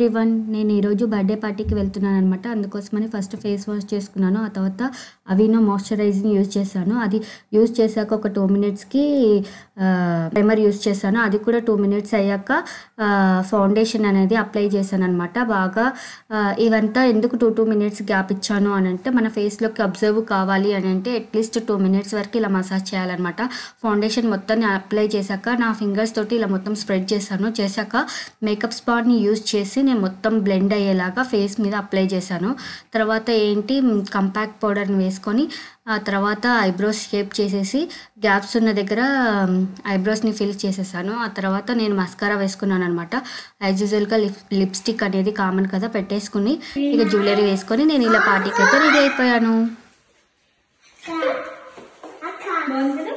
everyone నేను ఈరోజు birthday పార్టీకి వెళ్తున్నాను అనమాట అందుకోసమని ఫస్ట్ ఫేస్ వాష్ చేసుకున్నాను ఆ తర్వాత అవినో మాయిశ్చరైజింగ్ యూజ్ చేశాను అది యూజ్ చేశాక ఒక టూ మినిట్స్కి ప్రైమర్ యూజ్ చేశాను అది కూడా టూ మినిట్స్ అయ్యాక ఫౌండేషన్ అనేది అప్లై చేశాను అనమాట బాగా ఇవంతా ఎందుకు టూ టూ మినిట్స్ గ్యాప్ ఇచ్చాను అని అంటే మన ఫేస్లోకి అబ్జర్వ్ కావాలి అని అంటే అట్లీస్ట్ టూ మినిట్స్ వరకు ఇలా మసాజ్ చేయాలన్నమాట ఫౌండేషన్ మొత్తాన్ని అప్లై చేశాక నా ఫింగర్స్ తోటి ఇలా మొత్తం స్ప్రెడ్ చేశాను చేశాక మేకప్ స్పాట్ని యూజ్ చేసి నేను మొత్తం బ్లెండ్ అయ్యేలాగా ఫేస్ మీద అప్లై చేశాను తర్వాత ఏంటి కంపాక్ట్ పౌడర్ని వేసుకొని ఆ తర్వాత ఐబ్రోస్ షేప్ చేసేసి గ్యాప్స్ ఉన్న దగ్గర ఐబ్రోస్ని ఫిల్ చేసేసాను ఆ తర్వాత నేను మస్కారా వేసుకున్నాను అనమాట యాజ్ యూజువల్గా లిప్స్టిక్ అనేది కామన్ కదా పెట్టేసుకుని ఇక జ్యువెలరీ వేసుకొని నేను ఇలా పార్టీకి అయితే రెడీ అయిపోయాను